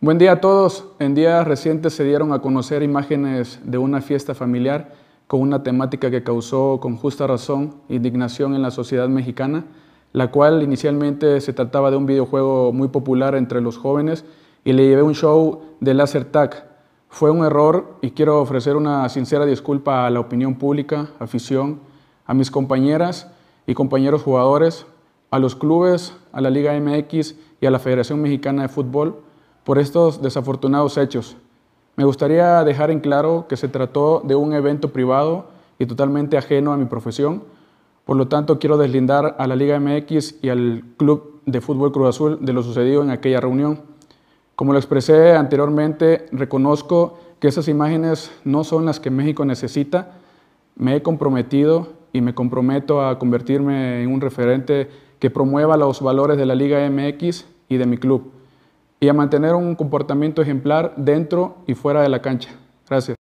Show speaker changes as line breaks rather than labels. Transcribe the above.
Buen día a todos. En días recientes se dieron a conocer imágenes de una fiesta familiar con una temática que causó con justa razón indignación en la sociedad mexicana, la cual inicialmente se trataba de un videojuego muy popular entre los jóvenes y le llevé un show de laser tag. Fue un error y quiero ofrecer una sincera disculpa a la opinión pública, afición, a mis compañeras y compañeros jugadores, a los clubes, a la Liga MX y a la Federación Mexicana de Fútbol por estos desafortunados hechos. Me gustaría dejar en claro que se trató de un evento privado y totalmente ajeno a mi profesión. Por lo tanto, quiero deslindar a la Liga MX y al Club de Fútbol Cruz Azul de lo sucedido en aquella reunión. Como lo expresé anteriormente, reconozco que esas imágenes no son las que México necesita. Me he comprometido y me comprometo a convertirme en un referente que promueva los valores de la Liga MX y de mi club y a mantener un comportamiento ejemplar dentro y fuera de la cancha. Gracias.